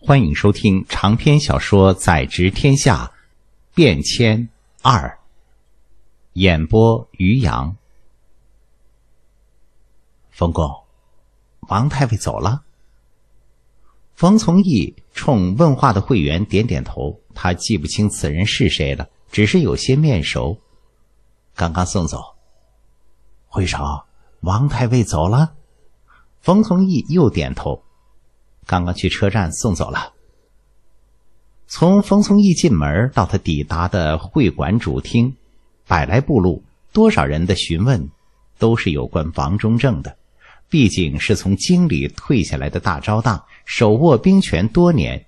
欢迎收听长篇小说《宰执天下》，变迁二。演播：于洋。冯公，王太尉走了。冯从义冲问话的会员点点头，他记不清此人是谁了，只是有些面熟。刚刚送走。会长，王太尉走了。冯从义又点头。刚刚去车站送走了。从冯从义进门到他抵达的会馆主厅，百来步路，多少人的询问，都是有关王中正的。毕竟是从京里退下来的大招当，手握兵权多年，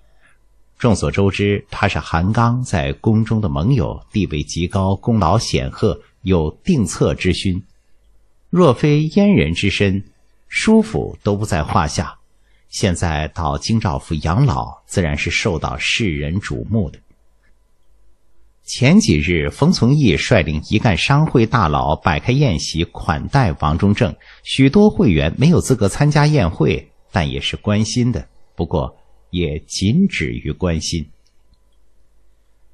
众所周知，他是韩刚在宫中的盟友，地位极高，功劳显赫，有定策之勋。若非阉人之身，叔父都不在话下。现在到京兆府养老，自然是受到世人瞩目的。前几日，冯从义率领一干商会大佬摆开宴席款待王中正，许多会员没有资格参加宴会，但也是关心的。不过，也仅止于关心。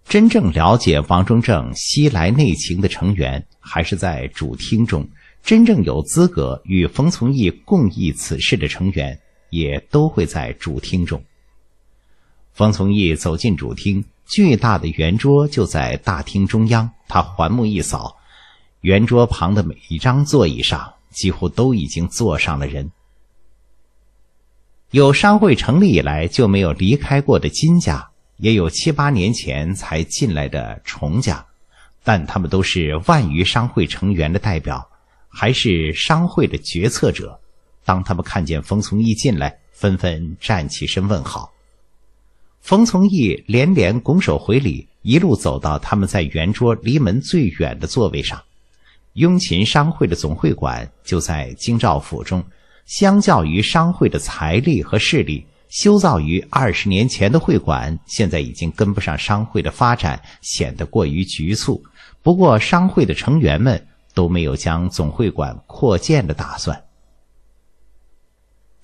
真正了解王中正西来内情的成员，还是在主厅中。真正有资格与冯从义共议此事的成员。也都会在主厅中。方从义走进主厅，巨大的圆桌就在大厅中央。他环目一扫，圆桌旁的每一张座椅上几乎都已经坐上了人。有商会成立以来就没有离开过的金家，也有七八年前才进来的崇家，但他们都是万余商会成员的代表，还是商会的决策者。当他们看见冯从义进来，纷纷站起身问好。冯从义连连拱手回礼，一路走到他们在圆桌离门最远的座位上。雍勤商会的总会馆就在京兆府中。相较于商会的财力和势力，修造于二十年前的会馆，现在已经跟不上商会的发展，显得过于局促。不过，商会的成员们都没有将总会馆扩建的打算。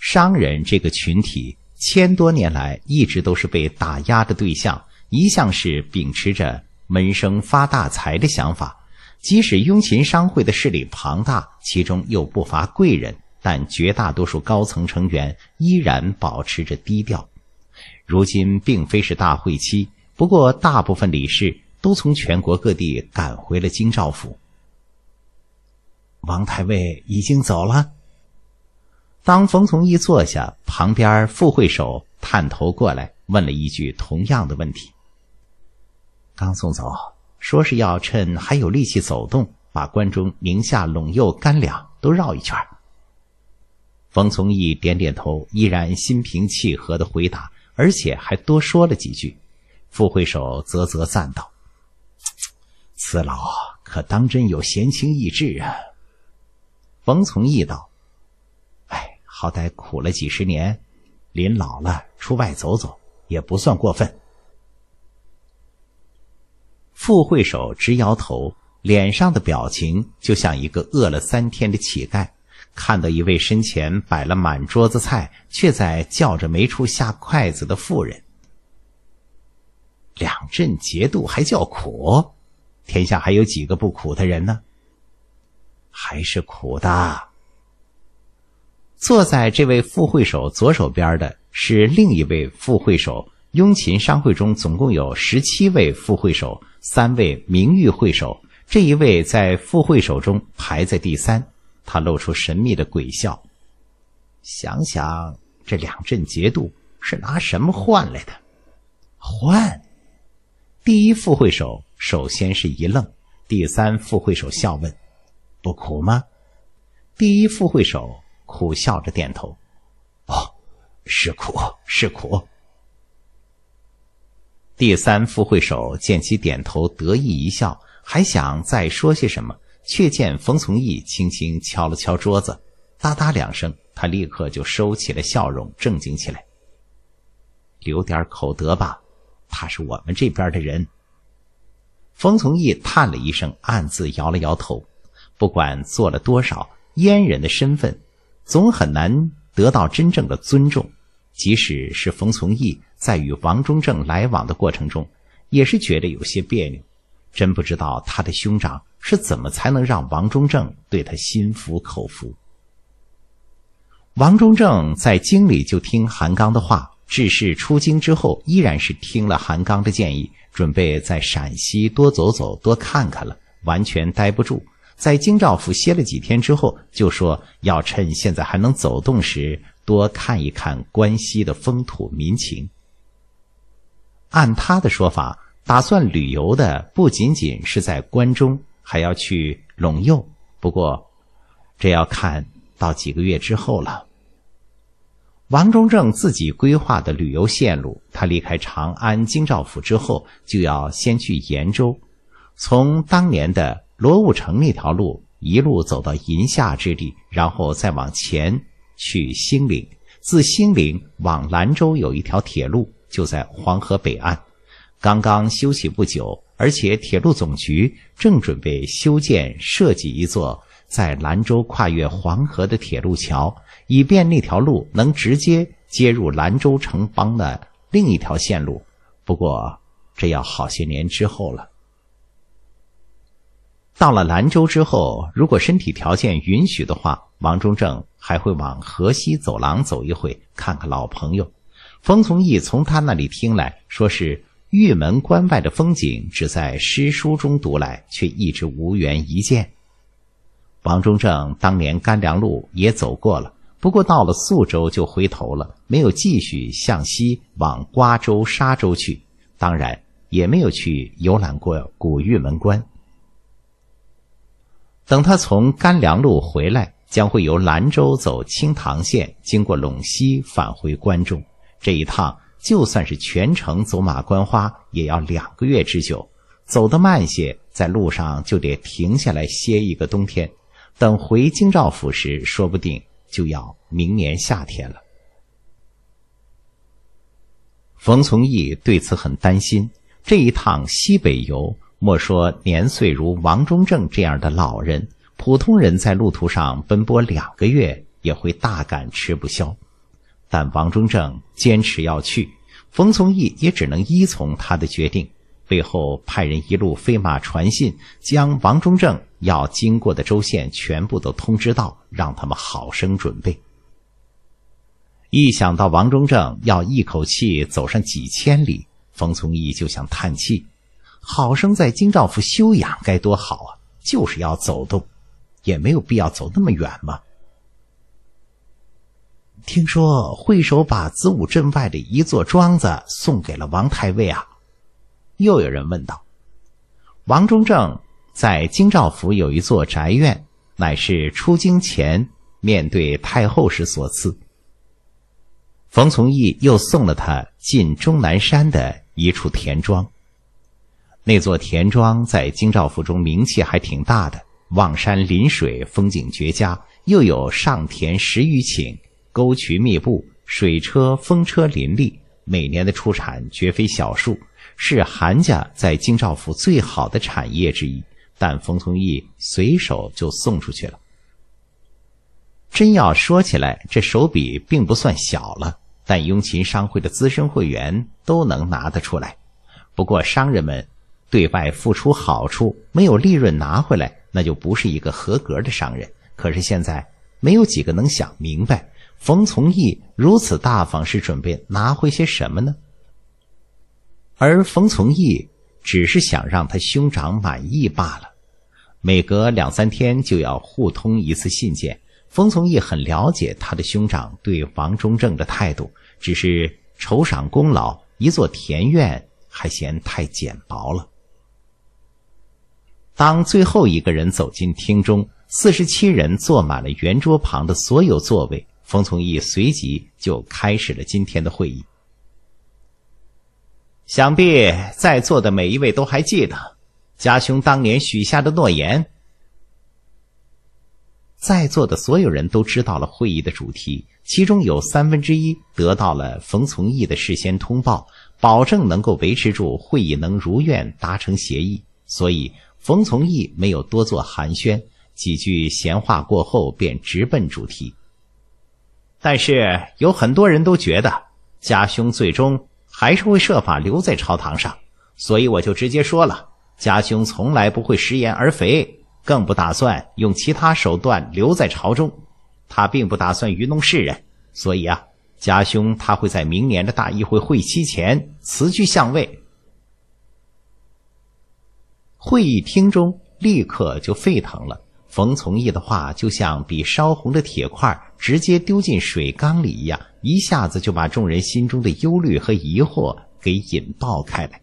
商人这个群体，千多年来一直都是被打压的对象，一向是秉持着闷声发大财的想法。即使雍勤商会的势力庞大，其中又不乏贵人，但绝大多数高层成员依然保持着低调。如今并非是大会期，不过大部分理事都从全国各地赶回了京兆府。王太尉已经走了。当冯从义坐下，旁边副会首探头过来问了一句同样的问题。刚送走，说是要趁还有力气走动，把关中、宁夏、陇右干粮都绕一圈。冯从义点点头，依然心平气和的回答，而且还多说了几句。副会首啧啧赞道：“此老可当真有闲情逸致啊。”冯从义道。好歹苦了几十年，临老了出外走走也不算过分。副会首直摇头，脸上的表情就像一个饿了三天的乞丐，看到一位身前摆了满桌子菜，却在叫着没处下筷子的妇人。两镇节度还叫苦，天下还有几个不苦的人呢？还是苦的。坐在这位副会手左手边的是另一位副会手。雍秦商会中总共有十七位副会首，三位名誉会首，这一位在副会首中排在第三，他露出神秘的鬼笑。想想这两阵节度是拿什么换来的？换？第一副会首首先是一愣，第三副会首笑问：“不苦吗？”第一副会首苦笑着点头，哦，是苦是苦。第三副会首见其点头，得意一笑，还想再说些什么，却见冯从义轻轻敲了敲桌子，哒哒两声，他立刻就收起了笑容，正经起来。留点口德吧，他是我们这边的人。冯从义叹了一声，暗自摇了摇头。不管做了多少阉人的身份。总很难得到真正的尊重，即使是冯从义在与王中正来往的过程中，也是觉得有些别扭，真不知道他的兄长是怎么才能让王中正对他心服口服。王中正在京里就听韩刚的话，致仕出京之后，依然是听了韩刚的建议，准备在陕西多走走、多看看了，完全待不住。在京兆府歇了几天之后，就说要趁现在还能走动时，多看一看关西的风土民情。按他的说法，打算旅游的不仅仅是在关中，还要去陇右。不过，这要看到几个月之后了。王中正自己规划的旅游线路，他离开长安京兆府之后，就要先去延州，从当年的。罗务城那条路，一路走到银夏之地，然后再往前去兴陵。自兴陵往兰州有一条铁路，就在黄河北岸，刚刚修起不久。而且铁路总局正准备修建设计一座在兰州跨越黄河的铁路桥，以便那条路能直接接入兰州城邦的另一条线路。不过，这要好些年之后了。到了兰州之后，如果身体条件允许的话，王中正还会往河西走廊走一回，看看老朋友。冯从义从他那里听来说，是玉门关外的风景，只在诗书中读来，却一直无缘一见。王中正当年干粮路也走过了，不过到了肃州就回头了，没有继续向西往瓜州、沙州去，当然也没有去游览过古玉门关。等他从甘凉路回来，将会由兰州走青唐线，经过陇西返回关中。这一趟就算是全程走马观花，也要两个月之久。走得慢些，在路上就得停下来歇一个冬天。等回京兆府时，说不定就要明年夏天了。冯从义对此很担心，这一趟西北游。莫说年岁如王中正这样的老人，普通人在路途上奔波两个月也会大感吃不消。但王中正坚持要去，冯从义也只能依从他的决定。背后派人一路飞马传信，将王中正要经过的州县全部都通知到，让他们好生准备。一想到王中正要一口气走上几千里，冯从义就想叹气。好生在京兆府休养，该多好啊！就是要走动，也没有必要走那么远嘛。听说会首把子午镇外的一座庄子送给了王太尉啊。又有人问道：“王中正在京兆府有一座宅院，乃是出京前面对太后时所赐。冯从义又送了他进终南山的一处田庄。”那座田庄在京兆府中名气还挺大的，望山临水，风景绝佳，又有上田十余顷，沟渠密布，水车、风车林立，每年的出产绝非小数，是韩家在京兆府最好的产业之一。但冯从义随手就送出去了。真要说起来，这手笔并不算小了，但雍勤商会的资深会员都能拿得出来。不过商人们。对外付出好处没有利润拿回来，那就不是一个合格的商人。可是现在没有几个能想明白，冯从义如此大方是准备拿回些什么呢？而冯从义只是想让他兄长满意罢了。每隔两三天就要互通一次信件。冯从义很了解他的兄长对王中正的态度，只是酬赏功劳一座田院还嫌太简薄了。当最后一个人走进厅中，四十七人坐满了圆桌旁的所有座位。冯从义随即就开始了今天的会议。想必在座的每一位都还记得，家兄当年许下的诺言。在座的所有人都知道了会议的主题，其中有三分之一得到了冯从义的事先通报，保证能够维持住会议，能如愿达成协议。所以。冯从义没有多做寒暄，几句闲话过后，便直奔主题。但是有很多人都觉得，家兄最终还是会设法留在朝堂上，所以我就直接说了：家兄从来不会食言而肥，更不打算用其他手段留在朝中。他并不打算愚弄世人，所以啊，家兄他会在明年的大议会会期前辞去相位。会议厅中立刻就沸腾了。冯从义的话就像比烧红的铁块直接丢进水缸里一样，一下子就把众人心中的忧虑和疑惑给引爆开来。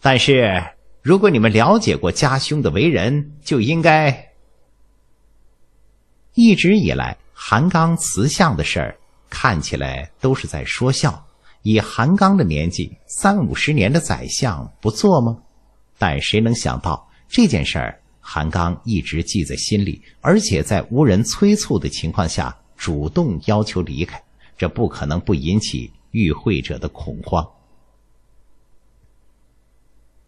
但是，如果你们了解过家兄的为人，就应该一直以来韩刚辞相的事儿，看起来都是在说笑。以韩刚的年纪，三五十年的宰相不做吗？但谁能想到这件事儿，韩刚一直记在心里，而且在无人催促的情况下主动要求离开，这不可能不引起与会者的恐慌。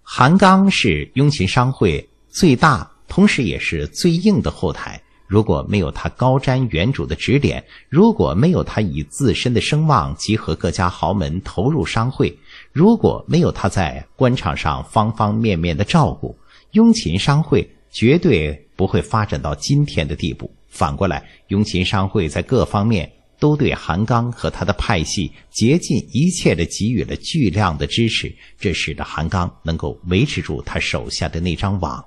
韩刚是雍勤商会最大，同时也是最硬的后台。如果没有他高瞻远瞩的指点，如果没有他以自身的声望集合各家豪门投入商会，如果没有他在官场上方方面面的照顾，雍勤商会绝对不会发展到今天的地步。反过来，雍勤商会在各方面都对韩刚和他的派系竭尽一切的给予了巨量的支持，这使得韩刚能够维持住他手下的那张网。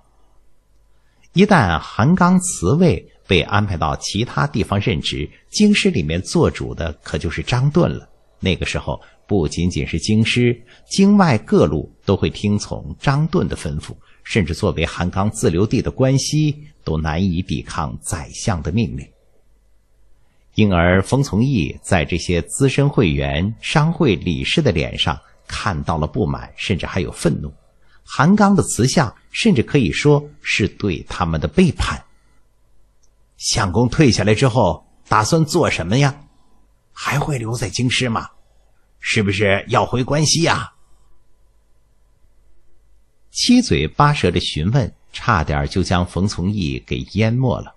一旦韩刚辞位，被安排到其他地方任职，京师里面做主的可就是张盾了。那个时候，不仅仅是京师，京外各路都会听从张盾的吩咐，甚至作为韩刚自留地的关西，都难以抵抗宰相的命令。因而，冯从义在这些资深会员、商会理事的脸上看到了不满，甚至还有愤怒。韩刚的辞相，甚至可以说是对他们的背叛。相公退下来之后打算做什么呀？还会留在京师吗？是不是要回关西呀？七嘴八舌的询问差点就将冯从义给淹没了。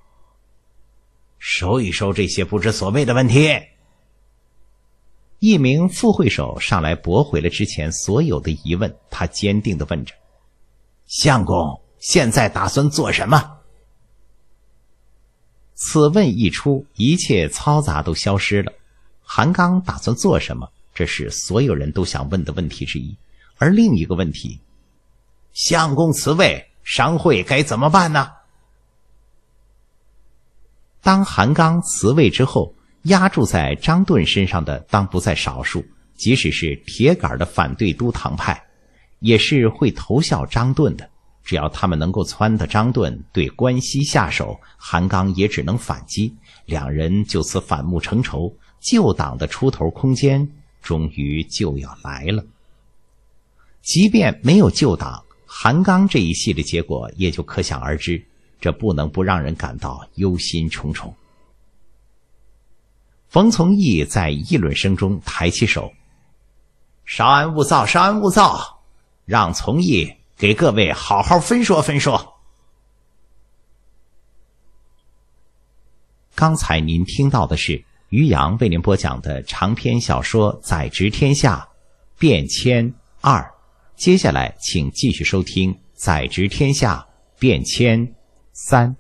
收一收这些不知所谓的问题。一名副会手上来驳回了之前所有的疑问，他坚定的问着：“相公现在打算做什么？”此问一出，一切嘈杂都消失了。韩刚打算做什么？这是所有人都想问的问题之一。而另一个问题：相公辞位，商会该怎么办呢？当韩刚辞位之后，压住在张顿身上的当不在少数。即使是铁杆的反对都堂派，也是会投效张顿的。只要他们能够撺掇张盾对关西下手，韩刚也只能反击，两人就此反目成仇，旧党的出头空间终于就要来了。即便没有旧党，韩刚这一系列结果也就可想而知，这不能不让人感到忧心忡忡。冯从义在议论声中抬起手：“稍安勿躁，稍安勿躁，让从义。”给各位好好分说分说。刚才您听到的是于洋为您播讲的长篇小说《宰执天下》变迁二，接下来请继续收听《宰执天下》变迁三。